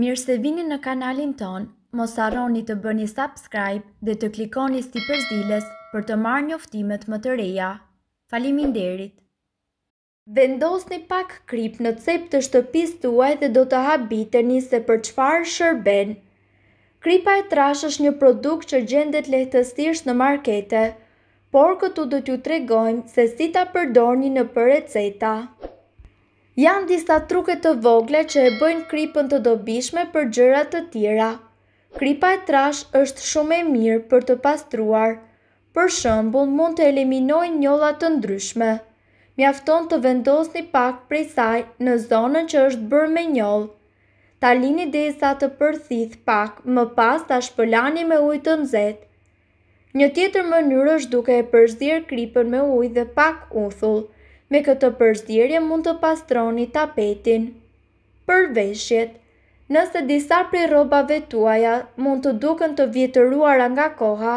Mirë se vini në kanalin ton, mos arroni të bëni subscribe dhe të klikoni sti përzilës për të marrë një oftimet më të reja. Falimin derit! Vendos një pak krip në cep të shtëpis të uaj dhe do të habiteni se për qfar shërben. Kripa e trash është një produkt që gjendet lehtësirës në markete, por këtu do t'ju tregojmë se si ta përdorni në për receta. Janë disa truke të vogle që e bëjnë kripën të dobishme për gjërat të tjera. Kripa e trash është shumë e mirë për të pastruar. Për shëmbull, mund të eliminoj njollat të ndryshme. Mjafton të vendos një pak prej saj në zonën që është bërë me njollë. Ta lini dhe sa të përthith pak, më pas ta shpëlani me ujtë të nëzetë. Një tjetër mënyrë është duke e përzirë kripën me ujtë dhe pak uthullë. Me këtë përzirje mund të pastroni tapetin. Për veshjet, nëse disa prej robave tuaja mund të duken të vjetëruara nga koha,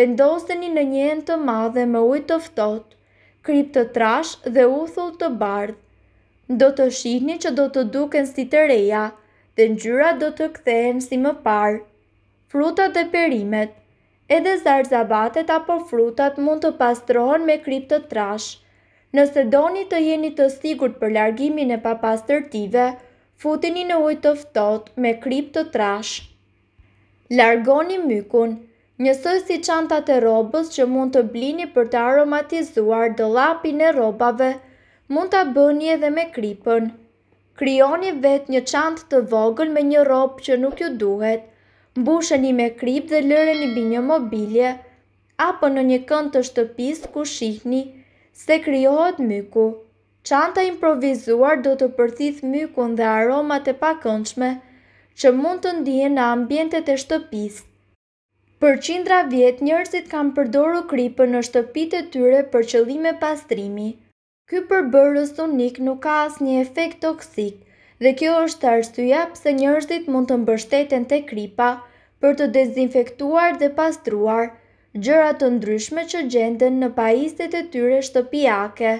vendoseni në një enë të madhe me ujtë të ftot, kryp të trash dhe uthull të bardh. Do të shihni që do të duken si të reja dhe njyra do të kthehen si më parë. Frutat dhe perimet Edhe zarzabatet apo frutat mund të pastrohen me kryp të trashë, Nëse doni të jeni të sigur për largimin e papastërtive, futini në ujtë të ftot me kryp të trash. Largoni mykun, njësoj si qantat e robës që mund të blini për të aromatizuar dhe lapin e robave, mund të bëni edhe me krypën. Kryoni vet një qant të vogël me një robë që nuk ju duhet, mbusheni me kryp dhe lëreni bi një mobilje, apo në një kënd të shtëpis ku shihni, se kryohet myku. Qanta improvizuar do të përthith mykun dhe aromat e pakëndshme që mund të ndihen në ambjentet e shtëpis. Për qindra vjet njërësit kam përdoru kripën në shtëpit e tyre për qëllime pastrimi. Ky përbërës unik nuk ka as një efekt toksik dhe kjo është arsyja pse njërësit mund të mbështeten të kripa për të dezinfektuar dhe pastruar gjëra të ndryshme që gjenden në pajistet e tyre shtëpiake.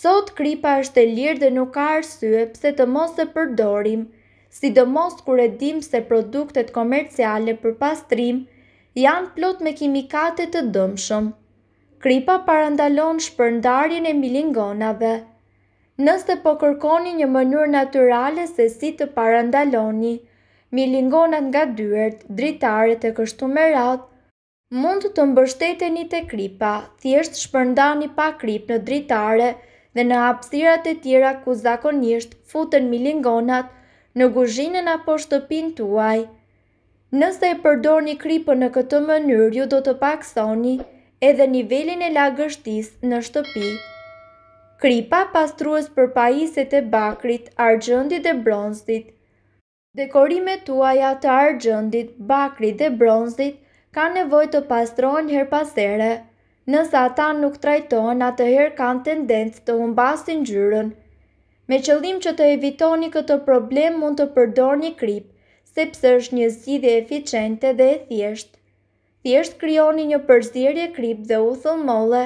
Sot kripa është e lirë dhe nuk ka arsye pse të mos e përdorim, sidomos kur e dim se produktet komerciale për pastrim janë plot me kimikate të dëmshëm. Kripa parandalon shpërndarjen e milingonave. Nëse po kërkoni një mënyrë natyrale se si të parandaloni milingonat nga dyret, dritaret e kështu me Mund të mbështeteni te kripa, thjesht shpërndani pa krip në dritare dhe në hapësirat e tjera ku zakonisht futen milingonat në guzhinën apo shtëpin tuaj. Nëse e përdorni kripën në këtë mënyrë, ju do të paksoni edhe nivelin e lagështis në shtëpi. Kripa pastrues për pajiset e bakrit, argjëndit dhe bronzit. Dekorime tuaja të argjëndit, bakrit dhe bronzit – ka nevoj të pastrohen her pasere. Nësa ata nuk trajtohen, atë her kanë tendencë të humbasin gjyrën. Me qëllim që të evitoni këtë problem mund të përdor një krip, sepse është një zgjidhje eficiente dhe e thjeshtë. Thjesht krijoni një përzierje krip dhe u thëllmolle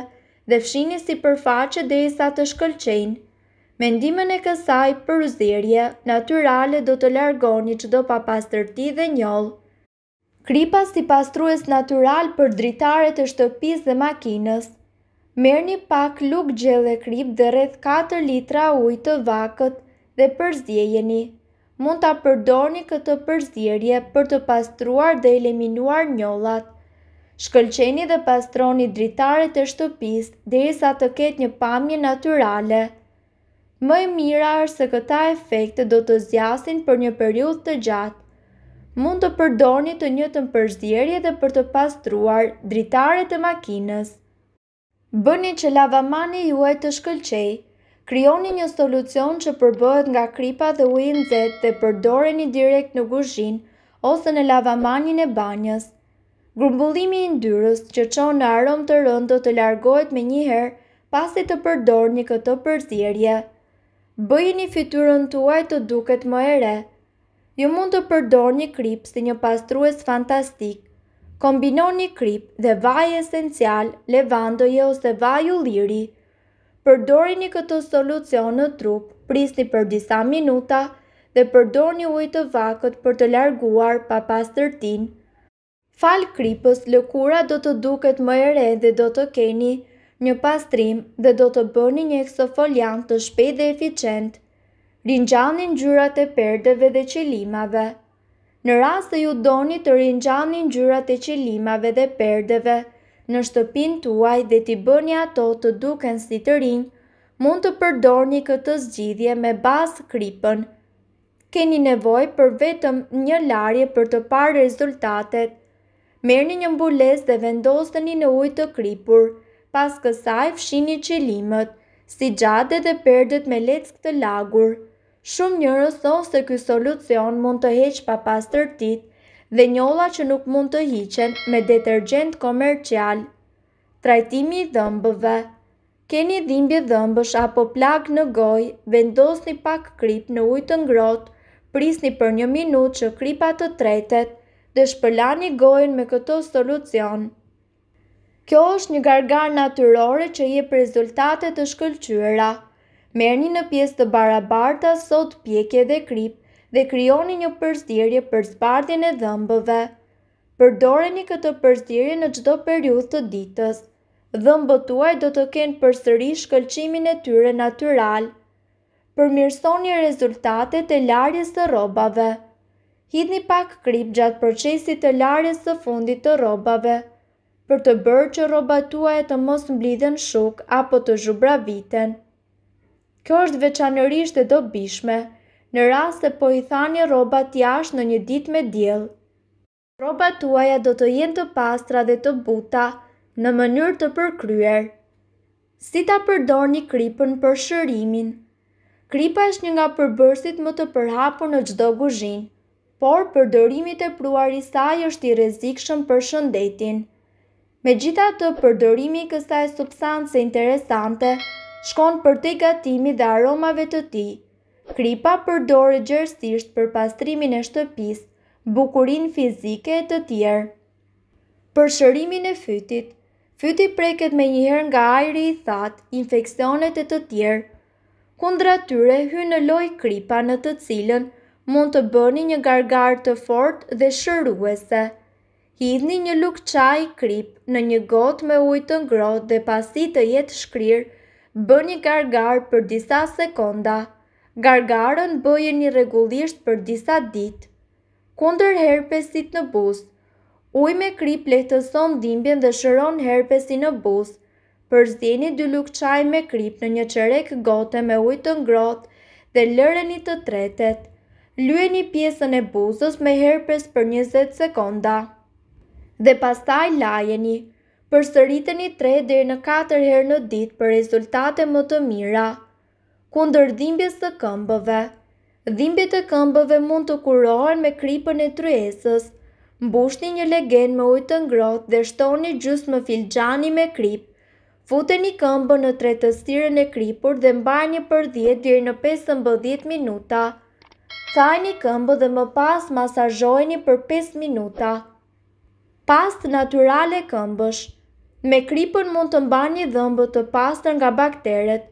dhe fshini si përfaqe dhe i sa të shkëlqenë. Mendimin e kësaj përzirje, naturale do të largoni që do pa dhe njollë kripa si pastrues natural për dritare të shtëpis dhe makinës. Merë një pak luk gjellë e krip dhe rreth 4 litra ujtë të vakët dhe përzjejeni. Mund të përdorni këtë përzjerje për të pastruar dhe eliminuar njollat. Shkëlqeni dhe pastroni dritare të shtëpis dhe i sa të ketë një pamje naturale. Më mira është se këta efekte do të zjasin për një periud të gjatë mund të përdorni të njëtën përzdjerje dhe për të pastruar dritare të makines. Bëni që lavamani juaj të shkëlqej, kryoni një solucion që përbëhet nga kripa dhe ujnë zetë dhe përdoreni direkt në guzhin ose në lavamanin e banjës. Grumbullimi i ndyrës që qonë në arom të rëndë të largohet me njëherë pasi të përdorni një këto përzirje. Bëjë një fiturën tuaj të duket më ere. re ju mund të përdor një krip si një pastrues fantastik. Kombinon një krip dhe vaj esencial, levandoje ose vaj u liri. një këtë solucion në trup, prisni për disa minuta dhe përdorni ujtë të vakët për të larguar pa pastërtin. Fal kripës, lëkura do të duket më ere dhe do të keni një pastrim dhe do të bëni një eksofoliant të shpejt dhe eficient rinxani ngjyrat e perdeve dhe qelimave. Në rast se ju doni të rinxani ngjyrat e qelimave dhe perdeve në shtëpinë tuaj dhe t'i bëni ato të duken si të rinj, mund të përdorni këtë zgjidhje me basë kripën. Keni nevojë për vetëm një larje për të parë rezultatet. Merni një mbules dhe vendosteni në ujë të kripur, pas kësaj fshini qelimet, si gjatë dhe perdet me leckë të lagur. Shumë njërës thonë se ky solucion mund të heqë pa pas tërtit dhe njolla që nuk mund të hiqen me detergent komercial. Trajtimi i dhëmbëve Keni dhimbje dhëmbësh apo plak në vendos vendosni pak krip në ujtë të ngrohtë, prisni për një minutë që kripa të tretet dhe shpëlani gojën me këto solucion. Kjo është një gargar natyrore që jep rezultate të shkëlqyera. Merni në pjesë të barabarta sot pjekje dhe krip dhe krijoni një përzierje për zbardhjen e dhëmbëve. Përdoreni këtë përzierje në çdo periudhë të ditës. Dhëmbët tuaj do të kenë përsëri shkëlqimin e tyre natyral. Përmirësoni rezultatet e larjes së rrobave. Hidhni pak krip gjatë procesit të larjes së fundit të rrobave për të bërë që rrobat tuaja të mos mblidhen shuk apo të zhubraviten. Kjo është veçanërisht e dobishme, në rast të po i thani robat jash në një dit me djel. Robat tuaja do të jenë të pastra dhe të buta në mënyrë të përkryer. Si ta përdor një kripën për shërimin. Kripa është një nga përbërsit më të përhapur në gjdo guzhin, por përdorimit e pruar i saj është i rezikshëm për shëndetin. Me gjitha të përdorimi kësta e substance interesante, shkon për te gatimi dhe aromave të ti. Kripa përdore gjërstisht për pastrimin e shtëpis, bukurin fizike e të tjerë. Për shërimin e fytit, fytit preket me njëher nga ajri i thatë, infekcionet e të tjerë. Kundra tyre, hy në loj kripa në të cilën, mund të bëni një gargar të fort dhe shëruese. Hidhni një luk qaj krip në një got me ujtë ngrot dhe pasi të jetë shkrirë, bëni gargar për disa sekonda. Gargarën bëjë një regullisht për disa dit. Kundër herpesit në bus, uj me kri plehtëson dhimbjen dhe shëron herpesi në bus. Përzini dy lukë qaj me krip në një qerek gote me uj të ngrot dhe lëreni të tretet. Lue një pjesën e buzës me herpes për 20 sekonda. Dhe pastaj lajeni për sëritën i tre dhe në katër her në dit për rezultate më të mira. Kundër dhimbjes të këmbëve Dhimbjet të këmbëve mund të kurohen me krypën e tryesës, mbushni një legen me ujtë të ngrot dhe shtoni gjusë më filxani me krypë, Fute një këmbë në tretësirën e krypur dhe mbaj një për 10 dhe në 15 minuta. Thaj një këmbë dhe më pas masajojni për 5 minuta. Pastë naturale këmbësh Me kripën mund të mba një dhëmbë të pastër nga bakteret,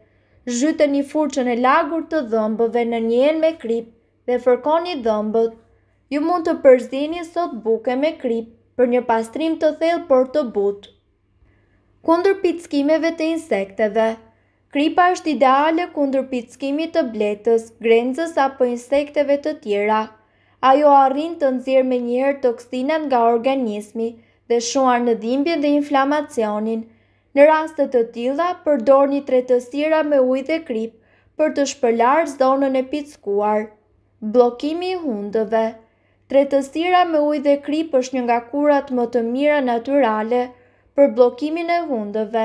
zhytë një furqën e lagur të dhëmbëve në njën me kripë dhe fërko një dhëmbët. Ju mund të përzini sot buke me kripë për një pastrim të thellë për të butë. Kundër pickimeve të insekteve Kripa është ideale kundër pickimit të bletës, grenzës apo insekteve të tjera. Ajo arrin të nëzirë me njëherë toksinat nga organismi, dhe shuar në dhimbje dhe inflamacionin. Në rastet të tila, përdor një tretësira me uj dhe krip për të shpëllar zonën e pizkuar. Blokimi i hundëve Tretësira me uj dhe krip është një nga kurat më të mira naturale për blokimin e hundëve.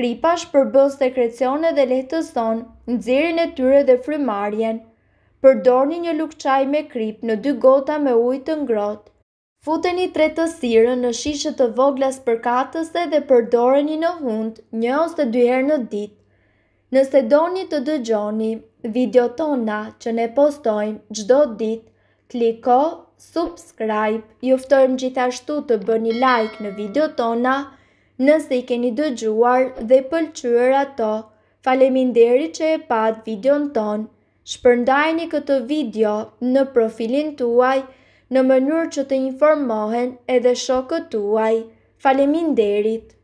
Kripa është sekrecione dhe lehtëson në zirin e tyre dhe frymarjen. Përdorni një një lukë me krip në dy gota me uj të ngrohtë. Futeni i tre të sirën në shishët të voglas përkatëse dhe përdoreni përdore një në hundë një ose dhe herë në ditë. Nëse do një të dëgjoni, video tona që ne postojmë gjdo ditë, kliko, subscribe, juftojmë gjithashtu të bëni një like në video tona, nëse i keni dëgjuar dhe pëlqyër ato, falemin që e patë video në tonë, shpërndajni këtë video në profilin tuaj, në mënyrë që të informohen edhe shokët tuaj faleminderit